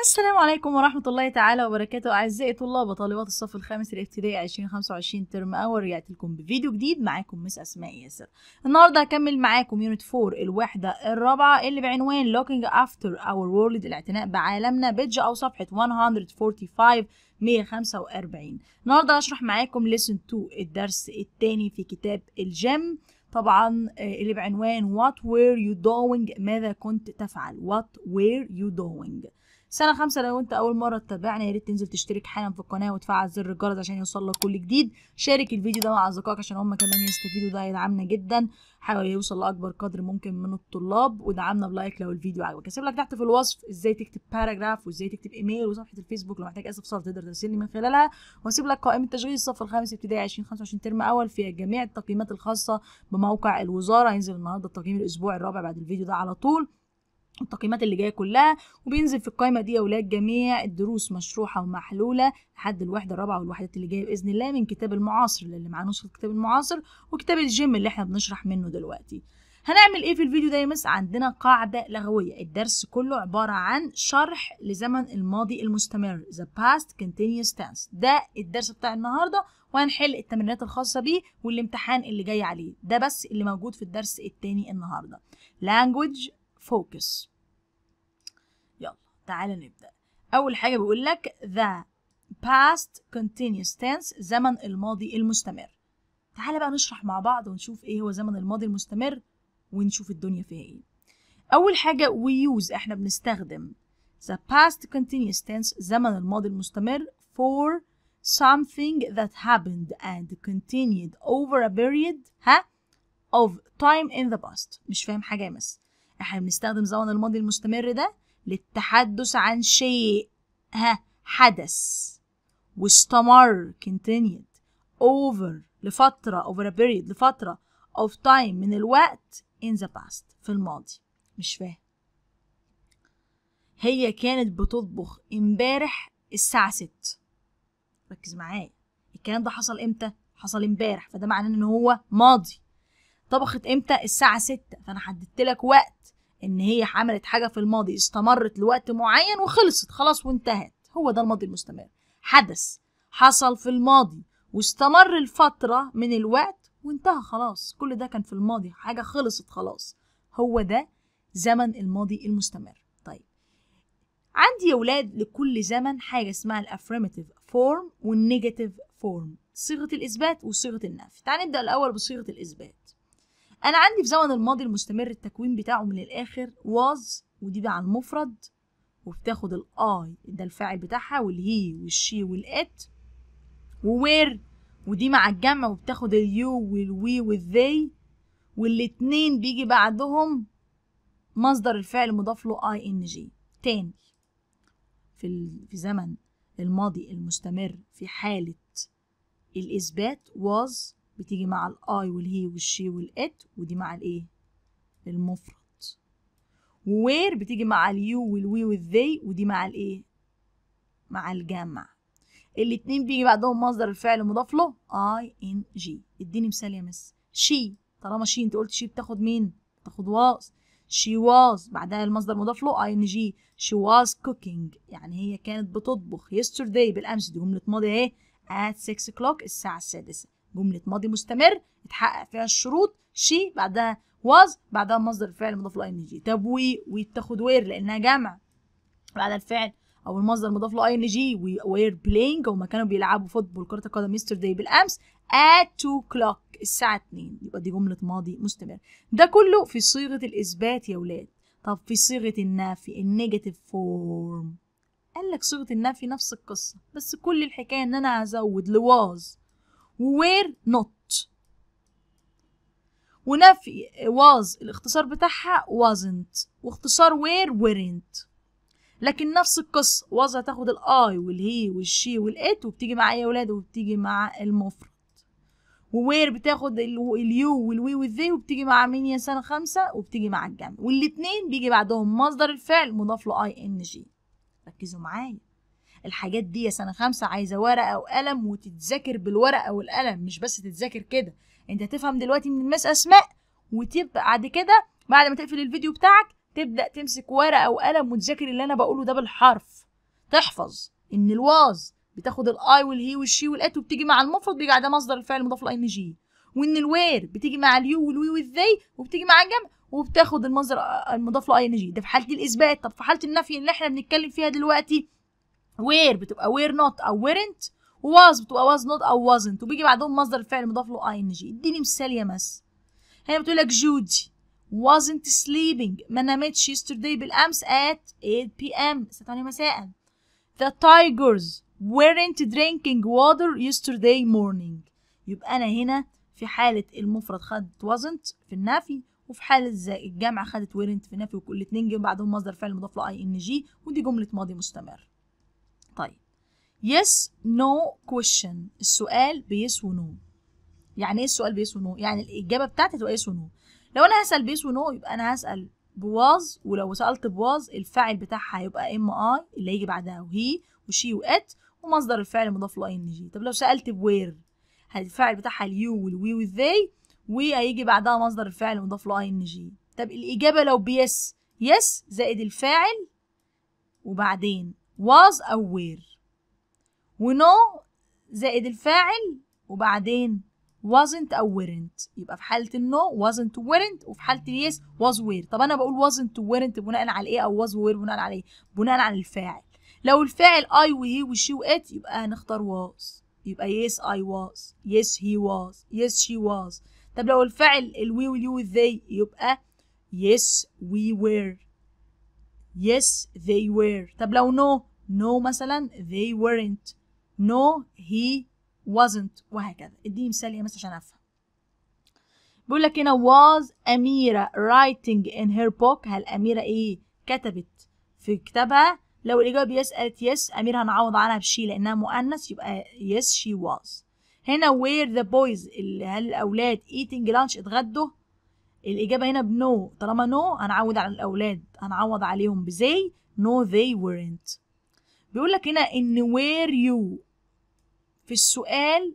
السلام عليكم ورحمة الله تعالى وبركاته أعزائي طلاب وطالبات الصف الخامس الابتدائي 2025 ترم أول رجعت لكم بفيديو جديد معاكم مس أسماء ياسر النهاردة هكمل معاكم يونت 4 الوحدة الرابعة اللي بعنوان Looking أفتر أور وورلد الاعتناء بعالمنا بيدج أو صفحة 145 145 النهاردة هشرح معاكم ليسن 2 الدرس الثاني في كتاب الجيم طبعا آه، اللي بعنوان what were you doing ماذا كنت تفعل what were you doing سنة خمسة لو انت أول مرة تتابعنا يا ريت تنزل تشترك حالا في القناة وتفعل زر الجرس عشان يوصل لك كل جديد شارك الفيديو ده مع أصدقائك عشان هم كمان يستفيدوا ده هيدعمنا جدا حاول يوصل لأكبر قدر ممكن من الطلاب ودعمنا بلايك لو الفيديو عجبك هسيب لك تحت في الوصف ازاي تكتب باراجراف وازاي تكتب ايميل وصفحة الفيسبوك لو محتاج اسف صور تقدر ترسلني من خلالها وهسيب لك قائمة تشغيل الصف الخامس ابتدائي 2025 ترم أول فيها جميع التقييمات الخاصة بموقع الوزارة هينزل النهارده التقييم الأسبوع الرابع بعد الفيديو ده على طول التقييمات اللي جايه كلها وبينزل في القائمه دي يا اولاد جميع الدروس مشروحه ومحلوله لحد الوحده الرابعه والوحدات اللي جايه باذن الله من كتاب المعاصر اللي معاه نسخه كتاب المعاصر وكتاب الجيم اللي احنا بنشرح منه دلوقتي هنعمل ايه في الفيديو ده يا مس عندنا قاعده لغويه الدرس كله عباره عن شرح لزمن الماضي المستمر the past continuous tense ده الدرس بتاع النهارده وهنحل التمرينات الخاصه بيه والامتحان اللي جاي عليه ده بس اللي موجود في الدرس الثاني النهارده language فوكس يلا تعالى نبدأ أول حاجة بيقول لك the past continuous tense زمن الماضي المستمر تعالى بقى نشرح مع بعض ونشوف إيه هو زمن الماضي المستمر ونشوف الدنيا فيها إيه أول حاجة we use إحنا بنستخدم the past continuous tense زمن الماضي المستمر for something that happened and continued over a period ها of time in the past مش فاهم حاجة يا مس احنا بنستخدم زمن الماضي المستمر ده للتحدث عن شيء ها حدث واستمر continued over لفترة over a period لفترة of time من الوقت in the past في الماضي مش فاهم هي كانت بتطبخ امبارح الساعة ست ركز معايا الكلام ده حصل امتى؟ حصل امبارح فده معناه ان هو ماضي طبخت امتى الساعه ستة فانا حددت لك وقت ان هي عملت حاجه في الماضي استمرت لوقت معين وخلصت خلاص وانتهت هو ده الماضي المستمر حدث حصل في الماضي واستمر الفتره من الوقت وانتهى خلاص كل ده كان في الماضي حاجه خلصت خلاص هو ده زمن الماضي المستمر طيب عندي يا ولاد لكل زمن حاجه اسمها الافريميتيف فورم والنيجاتيف فورم صيغه الاثبات وصيغه النفي تعال نبدا الاول بصيغه الاثبات انا عندي في زمن الماضي المستمر التكوين بتاعه من الاخر was ودي بقى على المفرد وبتاخد الاي ده الفاعل بتاعها والهي والشي والات وير ودي مع الجمع وبتاخد اليو والوي والذي والاتنين بيجي بعدهم مصدر الفعل مضاف له اي ان جي تاني في في زمن الماضي المستمر في حالة الإثبات was بتيجي مع الاي والهي والشي والات ودي مع الايه المفرد وير بتيجي مع اليو والوي والذي ودي مع الايه مع الجمع الاتنين بيجي بعدهم مصدر الفعل مضاف له اي ان جي اديني مثال يا مس شي طالما شي انت قلت شي بتاخد مين بتاخد واز شي واز بعدها المصدر مضاف له اي ان جي شي واز كوكينج يعني هي كانت بتطبخ يسترداي بالامس دي جمله ماضي اهي at 6 o'clock الساعه السادسه جملة ماضي مستمر اتحقق فيها الشروط شي بعدها واز بعدها مصدر الفعل المضاف له ان جي طب وي وي بتاخد وير لأنها جمع بعد الفعل او المصدر المضاف له اي ان جي وير بلاينج هما كانوا بيلعبوا فوتبول كره القدم يسترداي بالامس at 2 كلوك الساعه 2 يبقى دي جمله ماضي مستمر ده كله في صيغه الاثبات يا ولاد طب في صيغه النفي النيجاتيف فورم قال لك صيغه النفي نفس القصه بس كل الحكايه ان انا هزود لواز ووير نوت ونفي was الاختصار بتاعها wasn't واختصار were weren't لكن نفس القصة was هتاخد الاي والهي والشي والات وبتيجي مع اي ولاد وبتيجي مع المفرد ووير بتاخد اليو والوي والذي وبتيجي مع مين يا سنة خمسة وبتيجي مع الجمع والاتنين بيجي بعدهم مصدر الفعل مضاف له ing ان جي ركزوا معايا الحاجات دي يا سنه خمسه عايزه ورقه وقلم وتتذاكر بالورقه والقلم مش بس تتذاكر كده انت تفهم دلوقتي من الناس اسماء وتبقى بعد كده بعد ما تقفل الفيديو بتاعك تبدا تمسك ورقه وقلم وتذاكر اللي انا بقوله ده بالحرف تحفظ ان الواز بتاخد الاي والهي والشي والات وبتيجي مع المفرد بيجي بعدها مصدر الفعل المضاف ان جي وان الوير بتيجي مع اليو والوي والذي وبتيجي مع الجمع وبتاخد المصدر المضاف ان جي ده في حاله الاثبات طب في حاله النفي اللي احنا بنتكلم فيها دلوقتي وير بتبقى وير نوت او ويرنت واز بتبقى واز نوت او وازنت وبيجي بعدهم مصدر الفعل مضاف له اي ان جي اديني مثال يا مس هنا بتقول لك جودي wasn't sleeping ما نامتش yesterday بالامس at 8 pm الساعه 8 مساء the tigers weren't drinking water yesterday morning يبقى انا هنا في حاله المفرد خدت wasn't في النفي وفي حاله الجامعه خدت weren't في النفي وكل اتنين جنب بعدهم مصدر فعل مضاف له اي ان جي ودي جمله ماضي مستمر طيب yes no question السؤال بيس ونو يعني ايه السؤال بيس ونو يعني الاجابه بتاعتي تبقى يس ونو لو انا هسال بيس ونو يبقى انا هسال بواز ولو سالت بواز الفاعل بتاعها هيبقى ام اي اللي هيجي بعدها وهي وشي وات ومصدر الفعل مضاف له ان جي طب لو سالت بوير الفاعل بتاعها اليو والوي والذي وهيجي بعدها مصدر الفعل مضاف له ان جي طب الاجابه لو بيس يس زائد الفاعل وبعدين was أو were ونو زائد الفاعل وبعدين wasn't أو weren't يبقى في حالة النو no, wasn't weren't وفي حالة اليس was were طب أنا بقول wasn't weren't بناء على إيه أو was were بناء على إيه؟ بناء على الفاعل لو الفاعل I و وشي و يبقى هنختار was يبقى yes I was yes he was yes she was طب لو الفاعل الوي واليو والذي يبقى yes we were Yes they were طب لو no no مثلا they weren't no he wasn't وهكذا اديني مثال يا مثلا عشان افهم بيقول لك هنا was أميرة writing in her book هل أميرة إيه كتبت في كتابها لو الإجابة يس قالت يس أميرة هنعوض عنها بشي لأنها مؤنث يبقى yes she was هنا where the boys اللي هل الأولاد eating lunch اتغدوا الاجابه هنا بنو طالما نو هنعود على الاولاد هنعوض عليهم بزي نو ذي ورنت بيقول لك هنا ان وير يو في السؤال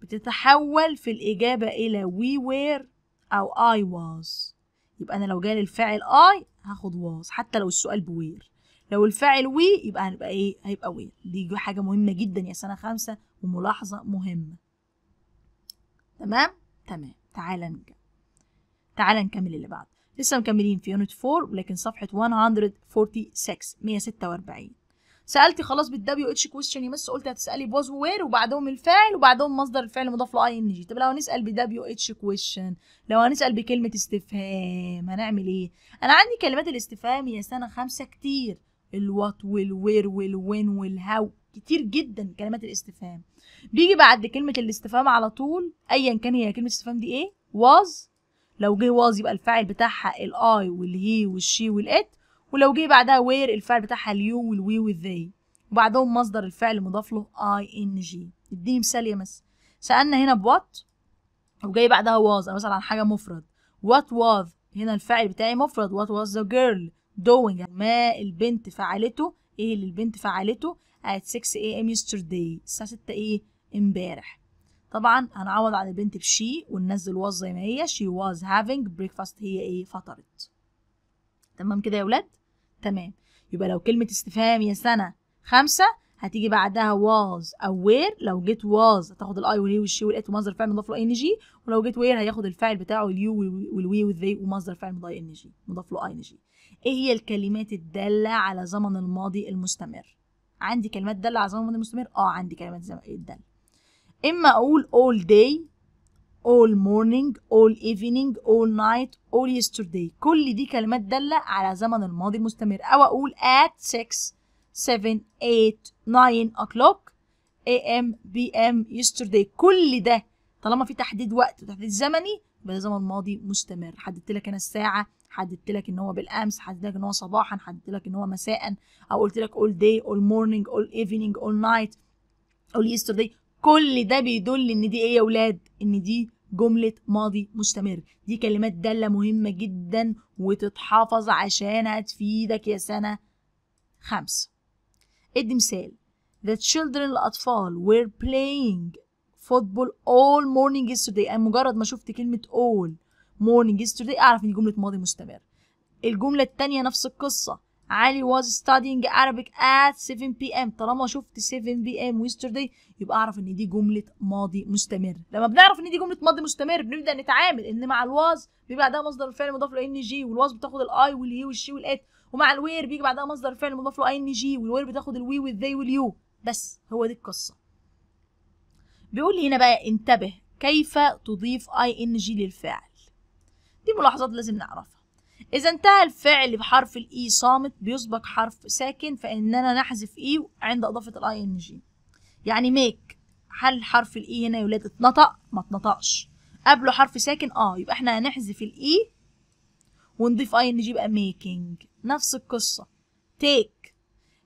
بتتحول في الإجابة إلى we وير أو اي واز يبقى أنا لو جالي الفاعل اي هاخد واز حتى لو السؤال بوير لو الفاعل وي يبقى هنبقى إيه هيبقى وير دي حاجة مهمة جدا يا سنة خمسة وملاحظة مهمة تمام تمام تعالى نرجع تعال نكمل اللي بعد لسه مكملين في يونت 4 لكن صفحة 146 146 سألتي خلاص بالدبليو اتش كويستشن يمس قلت هتسألي بوز where وبعدهم الفاعل وبعدهم مصدر الفعل مضاف له اي ان جي طب لو هنسأل بدبليو اتش كويستشن لو هنسأل بكلمة استفهام هنعمل ايه؟ أنا عندي كلمات الاستفهام يا سنة خمسة كتير وال والوير والوين والهاو كتير جدا كلمات الاستفهام بيجي بعد كلمة الاستفهام على طول أيا كان هي كلمة الاستفهام دي ايه؟ was لو جه واز يبقى الفاعل بتاعها الاي والهي والشي والات ولو جه بعدها وير الفاعل بتاعها اليو والوي والذي وبعدهم مصدر الفعل مضاف له اي ان جي اديني مثال يا مس سالنا هنا بوات وجاي بعدها واز مثلا عن حاجه مفرد وات واز هنا الفاعل بتاعي مفرد وات واز ذا جيرل دوينج ما البنت فعلته ايه اللي البنت فعلته ات 6 ام يسترداي الساعه 6 ايه امبارح طبعا هنعوض عن البنت بشي وننزل واز زي ما هي she was having breakfast هي ايه فطرت تمام كده يا ولاد تمام يبقى لو كلمة استفهام يا سنة خمسة هتيجي بعدها واز أو وير لو جيت واز هتاخد الاي والهي والشي والات ومصدر فعل مضاف له ان جي ولو جيت وير هياخد الفعل بتاعه اليو والوي والذي ومصدر فعل مضاف ان جي مضاف له ان جي ايه هي الكلمات الدالة على زمن الماضي المستمر عندي كلمات دالة على زمن الماضي المستمر اه عندي كلمات دالة إما أقول all day all morning all evening all night all yesterday كل دي كلمات دالة على زمن الماضي المستمر أو أقول at 6 7 8 9 o'clock am pm yesterday كل ده طالما في تحديد وقت وتحديد زمني يبقى زمن ماضي مستمر حددت لك انا الساعه حددت لك ان هو بالامس حددت لك ان هو صباحا حددت لك ان هو مساء او قلت لك all day all morning all evening all night all yesterday كل ده بيدل ان دي ايه يا ولاد ان دي جملة ماضي مستمر دي كلمات دالة مهمة جدا وتتحافظ عشان هتفيدك يا سنة خمسة ادي مثال The children الأطفال were playing football all morning yesterday أنا مجرد ما شفت كلمة all morning yesterday أعرف إن دي جملة ماضي مستمر الجملة التانية نفس القصة علي was studying Arabic at 7 p.m. طالما شفت 7 p.m. yesterday يبقى اعرف ان دي جملة ماضي مستمر لما بنعرف ان دي جملة ماضي مستمر بنبدأ نتعامل ان مع الواز بيجي بعدها مصدر الفعل مضاف له ان جي والواز بتاخد الاي والهي والشي والات ومع الوير بيجي بعدها مصدر الفعل مضاف له ان جي والوير بتاخد الوي والذي واليو بس هو دي القصة بيقول لي هنا بقى انتبه كيف تضيف اي ان جي للفاعل دي ملاحظات لازم نعرفها إذا انتهى الفعل بحرف الإي e صامت بيسبق حرف ساكن فإننا نحذف إي e عند إضافة الأي إن جي يعني ميك هل حرف الإي e هنا يا ولاد اتنطق؟ ما اتنطقش قبله حرف ساكن اه يبقى احنا هنحذف الإي ونضيف أي إن جي يبقى ميكينج نفس القصة تيك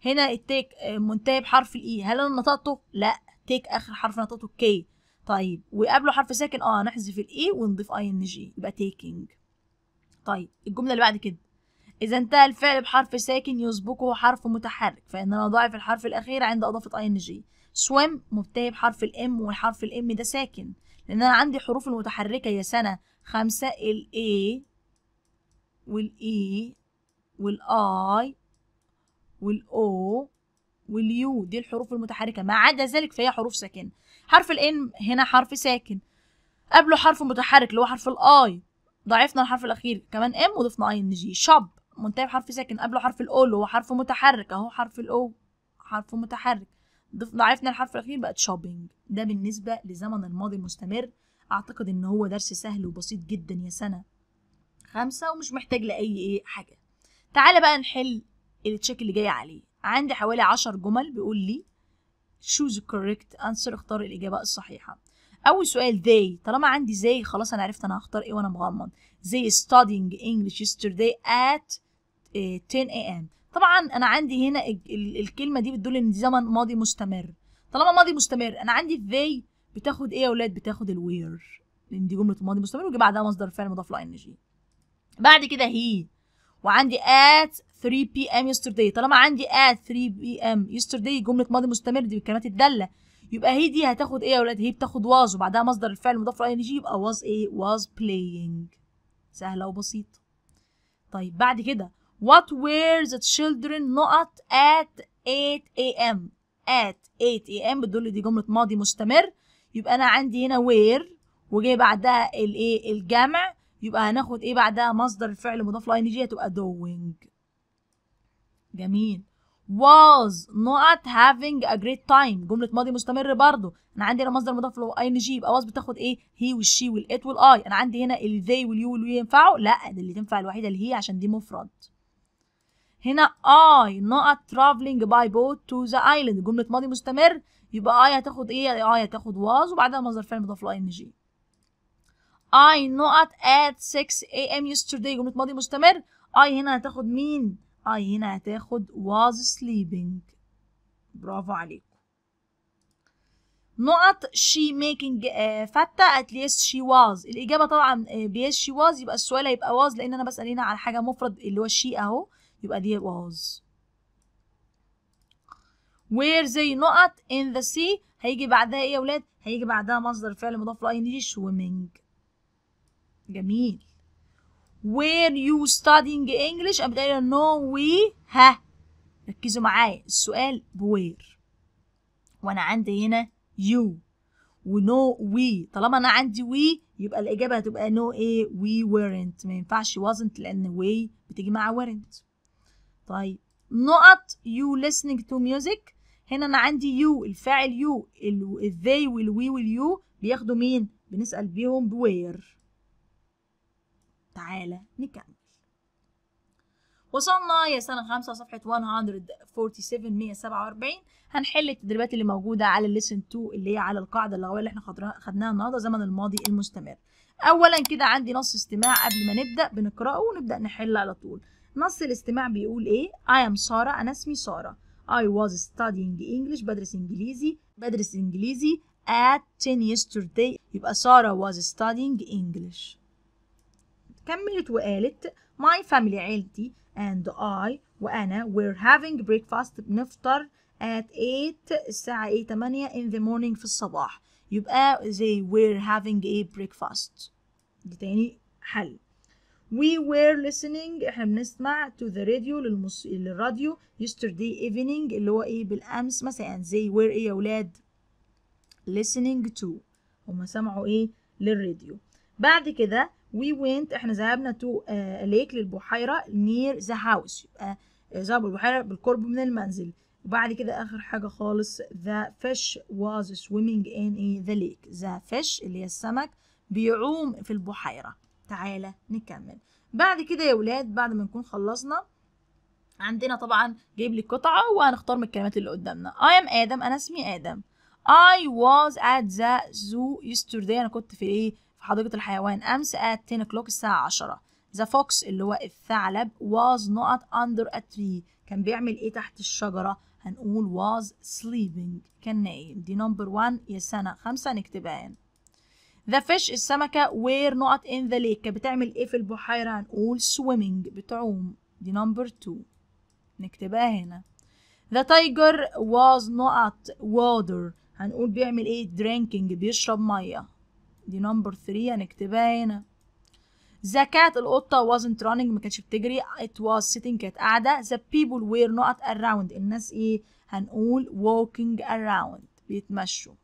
هنا التيك آه، منتهي بحرف الإي هل أنا نطقته؟ لأ تيك آخر حرف نطقته كي طيب وقبله حرف ساكن اه هنحذف الإي ونضيف أي إن جي يبقى تيكينج طيب الجملة اللي بعد كده إذا انتهى الفعل بحرف ساكن يسبقه حرف متحرك فإننا نضاعف الحرف الأخير عند إضافة أي جي swim مبتهي بحرف الام والحرف الام ده ساكن لأن أنا عندي حروف المتحركة يا سنة خمسة ال A وال E وال I وال O واليو دي الحروف المتحركة ما عدا ذلك فهي حروف ساكنة حرف الان هنا حرف ساكن قبله حرف متحرك اللي هو حرف الاي ضعفنا الحرف الاخير كمان ام وضفنا اي ان جي شاب منتهي بحرف ساكن قبله حرف الاول هو حرف متحرك اهو حرف الاو حرف متحرك ضعفنا الحرف الاخير بقت شوبينج ده بالنسبه لزمن الماضي المستمر اعتقد ان هو درس سهل وبسيط جدا يا سنه خمسه ومش محتاج لاي ايه حاجه تعالى بقى نحل التشيك اللي جاي عليه عندي حوالي عشر جمل بيقول لي choose correct answer اختار الاجابه الصحيحه اول سؤال they طالما عندي زي خلاص انا عرفت انا هختار ايه وانا مغمض زي studying English yesterday at 10 آه، a.m. طبعا انا عندي هنا الكلمه دي بتدل ان دي زمن ماضي مستمر طالما ماضي مستمر انا عندي they بتاخد ايه يا اولاد بتاخد الوير لان دي جمله ماضي مستمر ويجي بعدها مصدر فعل مضاف له جي بعد كده هي وعندي at 3 p.m. yesterday طالما عندي at 3 p.m. yesterday جمله ماضي مستمر دي بالكلمات الداله يبقى هي دي هتاخد ايه يا ولاد هي بتاخد واز وبعدها مصدر الفعل مضاف له ان جي يبقى واز ايه واز بلاينج سهله وبسيطه طيب بعد كده what were the children not at 8 a.m. at 8 a.m. بتدل دي جمله ماضي مستمر يبقى انا عندي هنا وير وجاي بعدها الايه الجمع يبقى هناخد ايه بعدها مصدر الفعل مضاف له ان جي هتبقى doing جميل was not having a great time جملة ماضي مستمر برضه أنا عندي هنا مصدر مضاف له ING يبقى was بتاخد إيه هي والشي والإت والآي أنا عندي هنا ال they وال you وال ينفعوا لا ده اللي تنفع الوحيدة اللي هي عشان دي مفرد هنا I not traveling by boat to the island جملة ماضي مستمر يبقى I هتاخد إيه I هتاخد was وبعدها مصدر فعل مضاف له ING I not at 6 am yesterday جملة ماضي مستمر I هنا هتاخد مين اي هنا هتاخد was sleeping برافو عليكم نقط she making آه، فتة at least she was الإجابة طبعا yes آه، she was يبقى السؤال هيبقى was لأن أنا بسأل هنا على حاجة مفرد اللي هو she أهو يبقى دي was where they نقط in the sea هيجي بعدها إيه يا ولاد؟ هيجي بعدها مصدر فعل مضاف لأي ing swimming جميل where you studying English أبدأ قايله no we ها ركزوا معايا السؤال بوير وانا عندي هنا you ونو وي طالما انا عندي وي يبقى الاجابه هتبقى نو ايه وي ورنت ما ينفعش وازنت لان وي بتيجي مع ورنت طيب نقط يو listening تو ميوزك هنا انا عندي يو الفاعل يو الذي والوي واليو بياخدوا مين بنسال بيهم بوير تعالى نكمل وصلنا يا سنة خمسة صفحة 147 147 هنحل التدريبات اللي موجودة على الليسن 2 اللي هي على القاعدة اللغوية اللي احنا خدناها النهاردة زمن الماضي المستمر أولا كده عندي نص استماع قبل ما نبدأ بنقرأه ونبدأ نحل على طول نص الاستماع بيقول ايه I am سارة أنا اسمي سارة I was studying English بدرس إنجليزي بدرس إنجليزي at 10 yesterday يبقى سارة was studying English كملت وقالت my family عيلتي and I وأنا we're having breakfast بنفطر at 8 الساعة 8 8 in the morning في الصباح يبقى they were having a breakfast دي تاني حل We were listening احنا بنسمع to the radio للمس... للراديو yesterday evening اللي هو ايه بالامس مثلا they were ايه يا ولاد listening to هما سمعوا ايه للراديو بعد كده وي وينت احنا ذهبنا تو ليك للبحيرة نير ذا هاوس يبقى آه، ذهبوا البحيرة بالقرب من المنزل وبعد كده آخر حاجة خالص the fish was swimming in the lake the fish اللي هي السمك بيعوم في البحيرة تعالى نكمل بعد كده يا ولاد بعد ما نكون خلصنا عندنا طبعا جايب لي قطعة وهنختار من الكلمات اللي قدامنا I am آدم أنا اسمي آدم I was at the zoo yesterday أنا كنت في إيه في حديقة الحيوان أمس at 10 o'clock الساعة 10 the fox اللي هو الثعلب was not under a tree كان بيعمل إيه تحت الشجرة هنقول was sleeping كان نايم دي نمبر 1 يا سنة خمسة نكتبها هنا The fish السمكة were not in the lake بتعمل ايه في البحيرة هنقول swimming بتعوم دي نمبر تو نكتبها هنا The tiger was not water هنقول بيعمل ايه drinking بيشرب مية دي نمبر 3 هنكتبها هنا ذا كات القطة wasn't running ما كانتش بتجري it was sitting كانت قاعدة the people were not around الناس ايه هنقول walking around بيتمشوا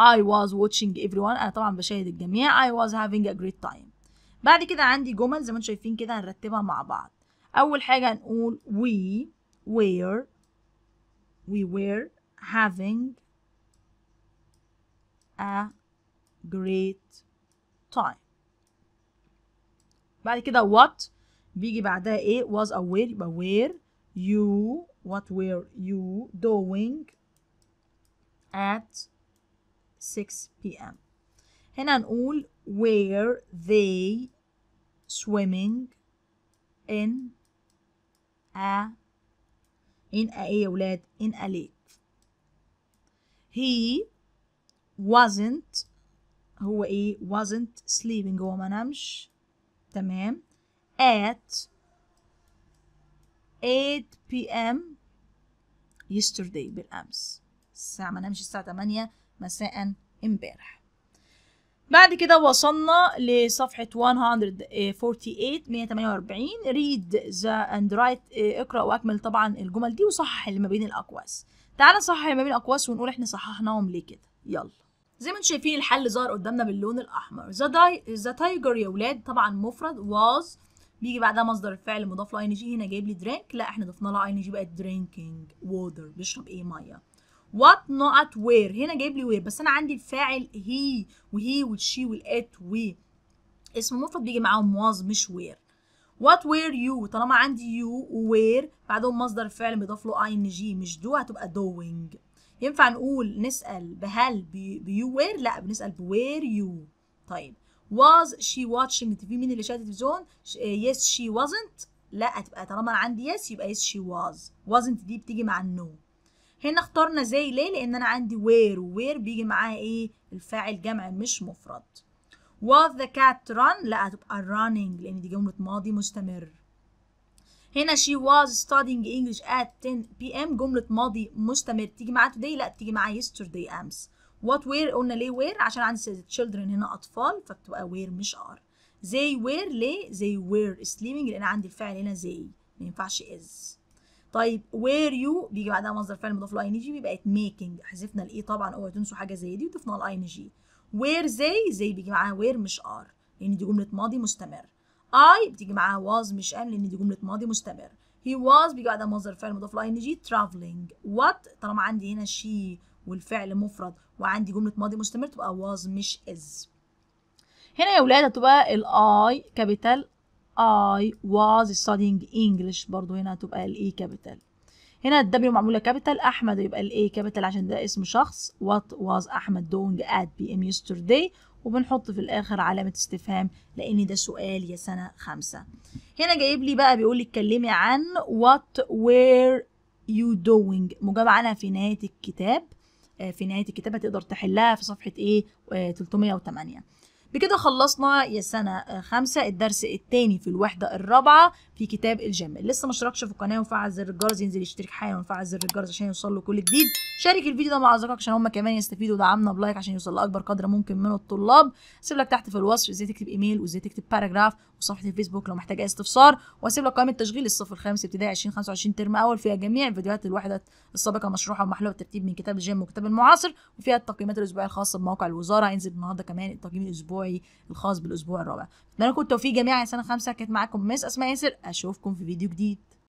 I was watching everyone أنا طبعا بشاهد الجميع I was having a great time بعد كده عندي جمل زي ما انتم شايفين كده هنرتبها مع بعض أول حاجة هنقول we were we were having a great time بعد كده what بيجي بعدها ايه was aware يبقى where you what were you doing at 6 p.m. هنا نقول were they swimming in a in a ايه يا ولاد in a lake he wasn't هو ايه wasn't sleeping هو ما نامش تمام at 8 p.m. yesterday بالأمس الساعة ما نامش الساعة 8 مساء امبارح بعد كده وصلنا لصفحة 148 148 read the and write آه، اقرأ واكمل طبعا الجمل دي وصحح اللي ما بين الأقواس تعال نصحح اللي ما بين الأقواس ونقول احنا صححناهم ليه كده يلا زي ما انتم شايفين الحل ظهر قدامنا باللون الاحمر ذا تايجر يا ولاد طبعا مفرد واز بيجي بعدها مصدر الفعل مضاف له اي ان جي هنا جايب لي درينك لا احنا ضفنا له اي ان جي بقت درينكينج ووتر بيشرب ايه ميه وات نوت وير هنا جايب لي وير بس انا عندي الفاعل هي وهي والشي والات و اسم مفرد بيجي معاهم واز مش وير وات وير يو طالما عندي يو وير بعدهم مصدر الفعل مضاف له اي ان جي مش دو هتبقى دوينج ينفع نقول نسأل بهل بيو وير لا بنسأل بوير يو طيب was she watching TV مين اللي شاهد التلفزيون آه، yes she wasn't لا هتبقى طالما عندي yes يبقى yes she was wasn't دي بتيجي مع النو هنا اخترنا زي ليه لان انا عندي وير وير بيجي معاها ايه الفاعل جمع مش مفرد was the cat run لا هتبقى running لان دي جمله ماضي مستمر هنا she was studying English at 10 p.m. جملة ماضي مستمر تيجي مع today لا تيجي مع yesterday امس what were قلنا ليه were عشان عندي children هنا اطفال فبتبقى were مش are they were ليه they were sleeping لان عندي الفعل هنا they ما ينفعش is طيب where you بيجي بعدها مصدر فعل مضاف له ing بيبقى making حذفنا الاي e طبعا اوعوا تنسوا حاجه زي دي وضفنا ال ing where they they بيجي معاها where مش are لان يعني دي جمله ماضي مستمر I بتيجي معاها was مش أن لان دي جمله ماضي مستمر he was بيجي بعدها مصدر فعل مضاف لاي ان جي traveling what طالما عندي هنا she والفعل مفرد وعندي جمله ماضي مستمر تبقى was مش is هنا يا ولاد هتبقى I كابيتال I was studying English برضو هنا هتبقى ال A e capital هنا ال W معمولة كابيتال أحمد يبقى ال A e capital عشان ده اسم شخص What was أحمد doing at PM yesterday وبنحط في الاخر علامه استفهام لان ده سؤال يا سنه خمسة هنا جايب لي بقى بيقول لي اتكلمي عن what were you doing مجاب عنها في نهايه الكتاب آه، في نهايه الكتاب هتقدر تحلها في صفحه ايه 308 آه، بكده خلصنا يا سنة خمسة الدرس الثاني في الوحدة الرابعة في كتاب الجيم اللي لسه مشتركش في القناة وفعل زر الجرس ينزل يشترك حالا وفعل زر الجرس عشان يوصل له كل جديد شارك الفيديو ده مع أصدقائك عشان هما كمان يستفيدوا ودعمنا بلايك عشان يوصل لأكبر قدر ممكن من الطلاب سيب لك تحت في الوصف ازاي تكتب ايميل وازاي تكتب باراجراف وصفحة الفيسبوك لو محتاج أي استفسار واسيب لك قائمة تشغيل الصف الخامس ابتدائي 2025 ترم أول فيها جميع فيديوهات الوحدة السابقة مشروحة ومحلوة الترتيب من كتاب الجيم وكتاب المعاصر وفيها التقييمات الأسبوعية الخاصة بموقع الوزارة هينزل النهارده كمان التقييم الأسبوعي اسبوعي الخاص بالاسبوع الرابع اتمنى لكم التوفيق جميعا سنه خمسه كانت معاكم مس اسماء ياسر اشوفكم في فيديو جديد